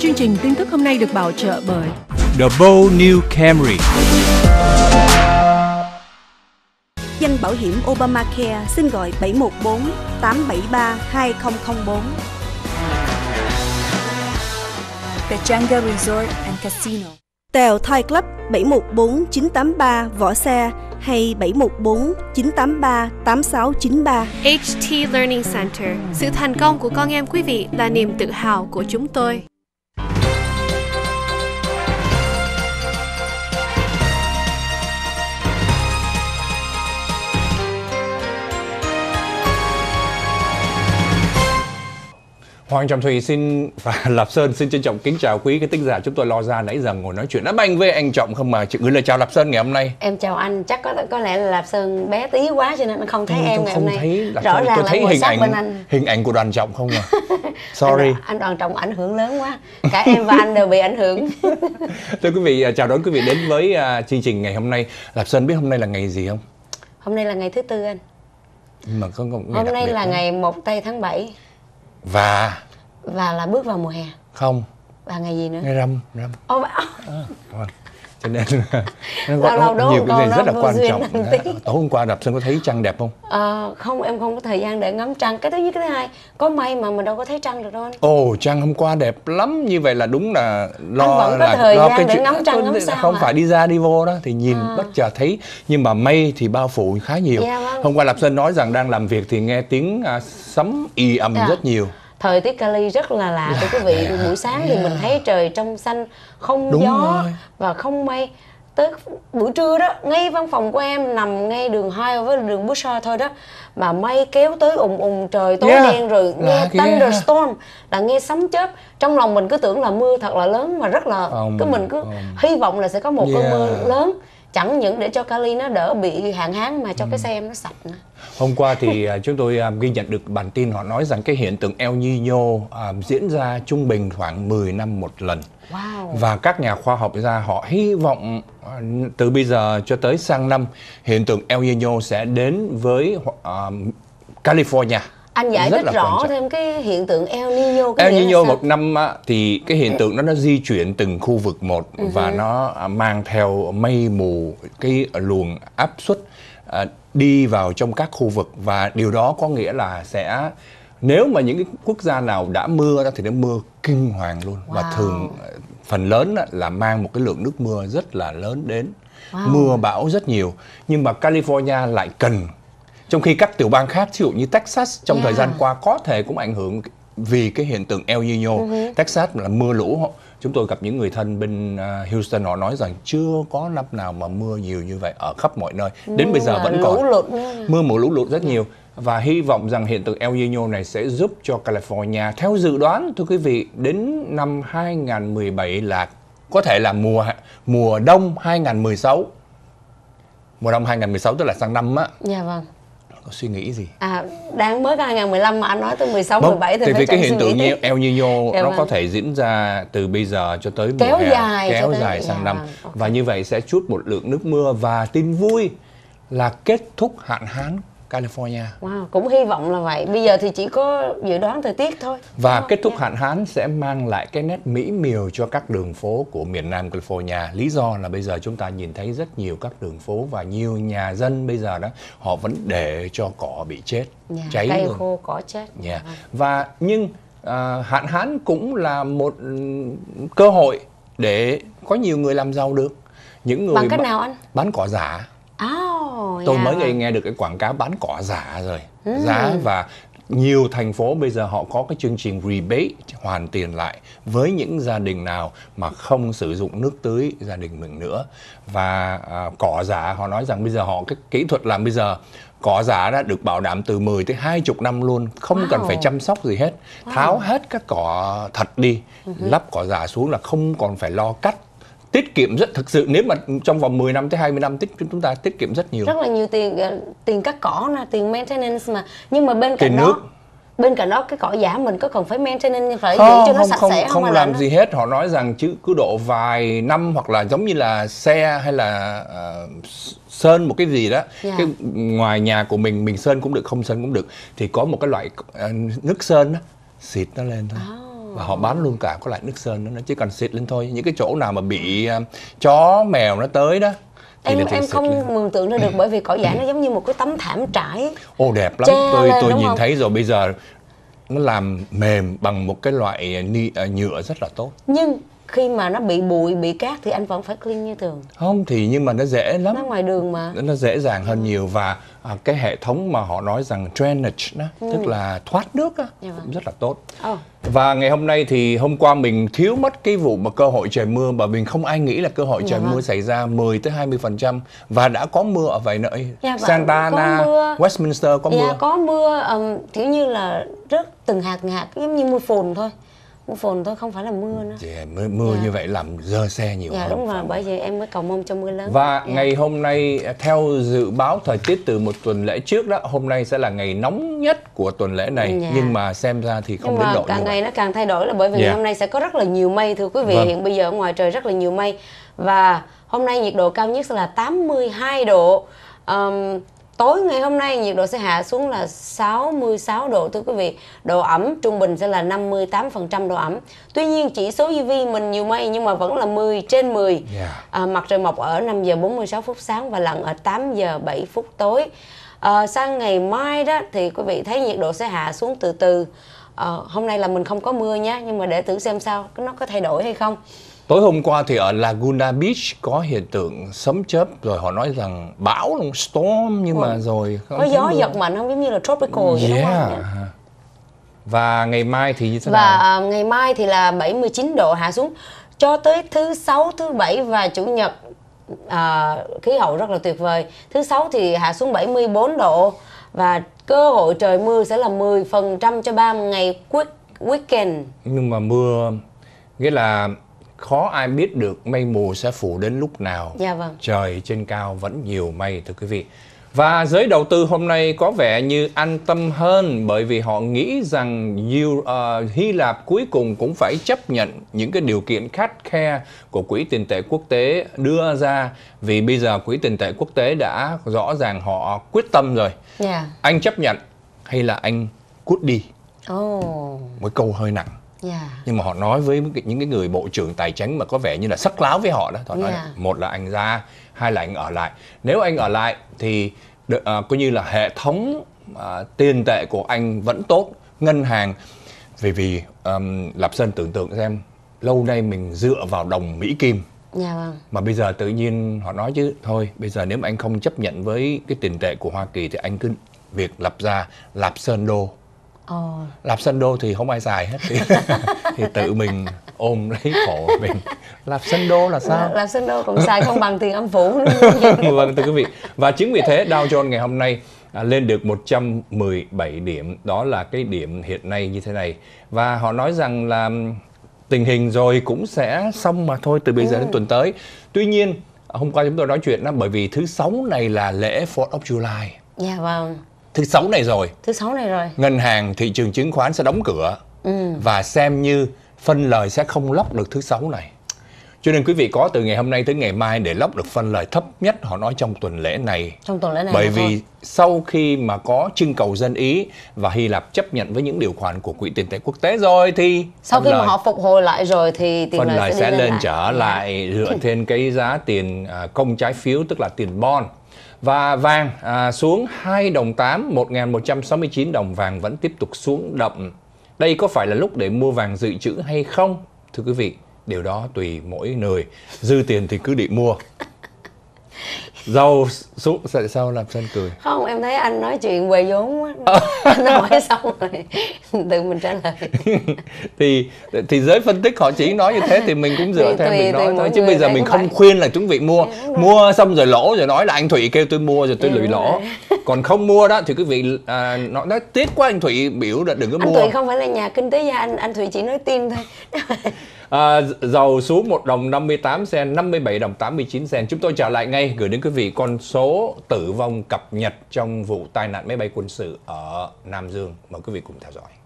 Chương trình tin tức hôm nay được bảo trợ bởi The Bow New Camry. Danh bảo hiểm Obamacare xin gọi 714 873 2004. Pechanga Resort and Casino. Tèo Thai Club 714 983 Võ Xe hay 714 983 8693. HT Learning Center. Sự thành công của con em quý vị là niềm tự hào của chúng tôi. Hoàng Trọng Thùy xin và Lạp Sơn xin trân trọng kính chào quý cái tính giả chúng tôi lo ra nãy giờ ngồi nói chuyện đã banh với anh Trọng không mà chị gửi lời chào Lạp Sơn ngày hôm nay. Em chào anh, chắc có có lẽ là Lạp Sơn bé tí quá cho nên không thấy ừ, em ngày không hôm nay. Thấy Lạp Rõ ràng tôi thấy hình ảnh anh. hình ảnh của đoàn Trọng không à. Sorry. anh, đoàn Trọng ảnh hưởng lớn quá. Cả em và anh đều bị ảnh hưởng. Thưa quý vị, à, chào đón quý vị đến với uh, chương trình ngày hôm nay. Lạp Sơn biết hôm nay là ngày gì không? Hôm nay là ngày thứ tư anh. Mà có ngày Hôm nay là không? ngày 1 tây tháng 7 và và là bước vào mùa hè không và ngày gì nữa ngày rằm rằm oh, oh. À, à cho nên là nó, lâu nhiều cái gì rất là quan trọng tối hôm qua đạp sân có thấy trăng đẹp không à, không em không có thời gian để ngắm trăng cái thứ nhất cái thứ hai có may mà mình đâu có thấy trăng được đâu ồ oh, trăng hôm qua đẹp lắm như vậy là đúng là lo vẫn có là thời lo gian cái để chuyện ngắm trăng ngắm sao không hả? phải đi ra đi vô đó thì nhìn à. bất chợt thấy nhưng mà mây thì bao phủ khá nhiều yeah, dạ vâng. hôm qua đạp sân nói rằng đang làm việc thì nghe tiếng à, sấm y ầm yeah. Dạ. rất nhiều thời tiết Cali rất là lạ thưa quý vị dạ, buổi sáng dạ. thì mình thấy trời trong xanh không Đúng gió rồi. và không mây tới buổi trưa đó ngay văn phòng của em nằm ngay đường hai với đường Bushaw thôi đó mà mây kéo tới ùng ùng trời tối yeah. đen rồi nghe yeah. thunderstorm là nghe sấm chớp trong lòng mình cứ tưởng là mưa thật là lớn mà rất là um, cứ mình cứ um. hy vọng là sẽ có một yeah. cơn mưa lớn chẳng những để cho Cali nó đỡ bị hạn hán mà cho um. cái ừ. xe em nó sạch nữa Hôm qua thì à, chúng tôi à, ghi nhận được bản tin họ nói rằng cái hiện tượng El Nino à, diễn ra trung bình khoảng 10 năm một lần. Wow. Và các nhà khoa học ra họ hy vọng từ bây giờ cho tới sang năm hiện tượng El Nino sẽ đến với California anh giải rất thích rõ thêm cái hiện tượng El Nino El Nino một năm thì cái hiện tượng nó nó di chuyển từng khu vực một uh-huh. và ừ nó mang theo mây mù cái luồng áp suất À, đi vào trong các khu vực và điều đó có nghĩa là sẽ nếu mà những cái quốc gia nào đã mưa ra thì nó mưa kinh hoàng luôn wow. và thường phần lớn là mang một cái lượng nước mưa rất là lớn đến wow. mưa bão rất nhiều nhưng mà California lại cần trong khi các tiểu bang khác ví dụ như Texas trong yeah. thời gian qua có thể cũng ảnh hưởng vì cái hiện tượng El Nino uh-huh. Texas là mưa lũ chúng tôi gặp những người thân bên à, Houston họ nói rằng chưa có năm nào mà mưa nhiều như vậy ở khắp mọi nơi đến bây giờ vẫn còn lụt. mưa mùa lũ lụt rất nhiều và hy vọng rằng hiện tượng El Nino này sẽ giúp cho California theo dự đoán thưa quý vị đến năm 2017 là có thể là mùa mùa đông 2016 mùa đông 2016 tức là sang năm á. Dạ vâng suy nghĩ gì à đang mới có 2015 mà anh nói tới 16 Bốc, 17 thì tại vì cái hiện tượng như El Nino dạ nó có vâng. thể diễn ra từ bây giờ cho tới kéo hè, dài kéo dài sang năm okay. và như vậy sẽ chút một lượng nước mưa và tin vui là kết thúc hạn hán California. Wow, cũng hy vọng là vậy. Bây giờ thì chỉ có dự đoán thời tiết thôi. Và kết thúc yeah. Dạ. hạn hán sẽ mang lại cái nét mỹ miều cho các đường phố của miền Nam California. Lý do là bây giờ chúng ta nhìn thấy rất nhiều các đường phố và nhiều nhà dân bây giờ đó họ vẫn để cho cỏ bị chết, yeah, cháy cây luôn. khô cỏ chết. Yeah. Dạ. Dạ. Và nhưng à, hạn hán cũng là một ừ, cơ hội để có nhiều người làm giàu được. Những người Bằng cách nào anh? Bán cỏ giả Oh, tôi yeah. mới nghe, nghe được cái quảng cáo bán cỏ giả rồi mm. giá và nhiều thành phố bây giờ họ có cái chương trình rebate hoàn tiền lại với những gia đình nào mà không sử dụng nước tưới gia đình mình nữa và à, cỏ giả họ nói rằng bây giờ họ cái kỹ thuật làm bây giờ cỏ giả đã được bảo đảm từ 10 tới 20 năm luôn, không wow. cần phải chăm sóc gì hết. Wow. Tháo hết các cỏ thật đi, uh-huh. lắp cỏ giả xuống là không còn phải lo cắt tiết kiệm rất thực sự nếu mà trong vòng 10 năm tới 20 năm tiết chúng ta tiết kiệm rất nhiều rất là nhiều tiền ờ, tiền cắt cỏ nè tiền maintenance mà nhưng mà bên cạnh tiền đó nước bên cạnh đó cái cỏ giả mình có cần phải maintenance phải không, giữ cho nó không, sạch không, sẽ không không làm nó... gì hết họ nói rằng chứ cứ độ vài năm hoặc là giống như là xe hay là uh, sơn một cái gì đó yeah. Dạ. cái ngoài nhà của mình mình sơn cũng được không sơn cũng được thì có một cái loại uh, nước sơn đó xịt nó lên thôi oh và họ bán luôn cả có loại nước sơn nữa nó chỉ cần xịt lên thôi những cái chỗ nào mà bị à, chó mèo nó tới đó em em không lên. mường tượng ra được bởi vì cỏ giả nó giống như một cái tấm thảm trải ô đẹp lắm tôi tôi nhìn thấy rồi bây giờ nó làm mềm bằng một cái loại à, nhựa rất là tốt nhưng khi mà nó bị bụi bị cát thì anh vẫn phải clean như thường không thì nhưng mà nó dễ lắm nó ngoài đường mà nó dễ dàng hơn ừ. nhiều và à, cái hệ thống mà họ nói rằng drainage đó, ừ. tức là thoát nước đó, dạ vâng. cũng rất là tốt oh. và ngày hôm nay thì hôm qua mình thiếu mất cái vụ mà cơ hội trời mưa mà mình không ai nghĩ là cơ hội dạ trời dạ mưa vâng. xảy ra 10 tới 20 phần trăm và đã có mưa ở vài nơi dạ vâng, Santa Ana Westminster có dạ, mưa có mưa um, kiểu như là rất từng hạt từng hạt giống như mưa phùn thôi cũng phồn thôi không phải là mưa nữa yeah, dạ, mưa, mưa yeah. Dạ. như vậy làm dơ xe nhiều yeah, dạ, hơn đúng rồi bởi vậy em mới cầu mong cho mưa lớn và yeah. ngày hôm nay theo dự báo thời tiết từ một tuần lễ trước đó hôm nay sẽ là ngày nóng nhất của tuần lễ này yeah. nhưng mà xem ra thì không đến độ càng ngày nó càng thay đổi là bởi vì yeah. ngày hôm nay sẽ có rất là nhiều mây thưa quý vị vâng. hiện bây giờ ngoài trời rất là nhiều mây và hôm nay nhiệt độ cao nhất sẽ là 82 độ um, Tối ngày hôm nay nhiệt độ sẽ hạ xuống là 66 độ thưa quý vị. Độ ẩm trung bình sẽ là 58% độ ẩm. Tuy nhiên chỉ số UV mình nhiều mây nhưng mà vẫn là 10 trên 10. Yeah. À, mặt trời mọc ở 5 giờ 46 phút sáng và lặn ở 8 giờ 7 phút tối. À, sang ngày mai đó thì quý vị thấy nhiệt độ sẽ hạ xuống từ từ. À, hôm nay là mình không có mưa nhé nhưng mà để thử xem sao nó có thay đổi hay không. Tối hôm qua thì ở Laguna Beach có hiện tượng sấm chớp rồi họ nói rằng bão storm nhưng ừ. mà rồi có gió giật mạnh không giống như là tropical yeah. vậy đúng không? Và ngày mai thì như thế Và nào? Và ngày mai thì là 79 độ hạ xuống cho tới thứ sáu, thứ bảy và chủ nhật à, khí hậu rất là tuyệt vời. Thứ sáu thì hạ xuống 74 độ và cơ hội trời mưa sẽ là 10% cho 3 ngày weekend. Nhưng mà mưa nghĩa là khó ai biết được mây mù sẽ phủ đến lúc nào. Dạ vâng. Trời trên cao vẫn nhiều mây thưa quý vị. Và giới đầu tư hôm nay có vẻ như an tâm hơn bởi vì họ nghĩ rằng uh, Hy Lạp cuối cùng cũng phải chấp nhận những cái điều kiện khắt khe của Quỹ tiền tệ quốc tế đưa ra vì bây giờ Quỹ tiền tệ quốc tế đã rõ ràng họ quyết tâm rồi. Yeah. Dạ. Anh chấp nhận hay là anh cút đi? Oh. Một câu hơi nặng. Yeah. Dạ. nhưng mà họ nói với những cái người bộ trưởng tài chính mà có vẻ như là sắc láo với họ đó họ nói yeah. nói dạ. một là anh ra hai là anh ở lại nếu anh ở lại thì được, à, coi như là hệ thống à, tiền tệ của anh vẫn tốt ngân hàng vì vì um, lạp sơn tưởng tượng xem lâu nay mình dựa vào đồng mỹ kim Dạ vâng. Mà bây giờ tự nhiên họ nói chứ thôi bây giờ nếu mà anh không chấp nhận với cái tiền tệ của Hoa Kỳ thì anh cứ việc lập ra lạp sơn đô Ồ. Ờ. lạp sân đô thì không ai xài hết thì, thì tự mình ôm lấy cổ mình lạp sân đô là sao lạp sân đô cũng xài không bằng tiền âm phủ vâng thưa quý vị và chính vì thế Dow Jones ngày hôm nay À, lên được 117 điểm đó là cái điểm hiện nay như thế này và họ nói rằng là tình hình rồi cũng sẽ xong mà thôi từ bây giờ đến ừ. tuần tới tuy nhiên hôm qua chúng tôi nói chuyện đó bởi vì thứ sáu này là lễ Fourth of July dạ yeah, vâng thứ sáu này rồi thứ sáu này rồi ngân hàng thị trường chứng khoán sẽ đóng cửa ừ. và xem như phân lời sẽ không lóc được thứ sáu này cho nên quý vị có từ ngày hôm nay tới ngày mai để lóc được phân lời thấp nhất họ nói trong tuần lễ này. Trong tuần lễ này. Bởi vì thôi. sau khi mà có trưng cầu dân Ý và Hy Lạp chấp nhận với những điều khoản của quỹ tiền tệ quốc tế rồi thì sau khi lời, mà họ phục hồi lại rồi thì tiền phân lời, lời sẽ, lên, lên lại. trở lại dạ. dựa ừ. trên cái giá tiền à, công trái phiếu tức là tiền bond và vàng à, xuống 2 đồng 8, 1.169 đồng vàng vẫn tiếp tục xuống đậm. Đây có phải là lúc để mua vàng dự trữ hay không? Thưa quý vị, điều đó tùy mỗi người dư tiền thì cứ định mua rau sụ tại sao làm sân cười không em thấy anh nói chuyện về vốn à. anh hỏi xong rồi tự mình trả lời thì thì giới phân tích họ chỉ nói như thế thì mình cũng dựa theo tùy, mình nói thôi chứ bây giờ mình không vậy. khuyên là chúng vị mua mua xong rồi lỗ rồi nói là anh thủy kêu tôi mua rồi tôi lụy lỗ còn không mua đó thì quý vị à, nói, nói tiếc quá anh thủy biểu là đừng có mua anh thủy không phải là nhà kinh tế gia anh anh thủy chỉ nói tin thôi À, dầu xuống 1 đồng 58 sen, 57 đồng 89 sen. Chúng tôi trả lại ngay gửi đến quý vị con số tử vong cập nhật trong vụ tai nạn máy bay quân sự ở Nam Dương. Mời quý vị cùng theo dõi.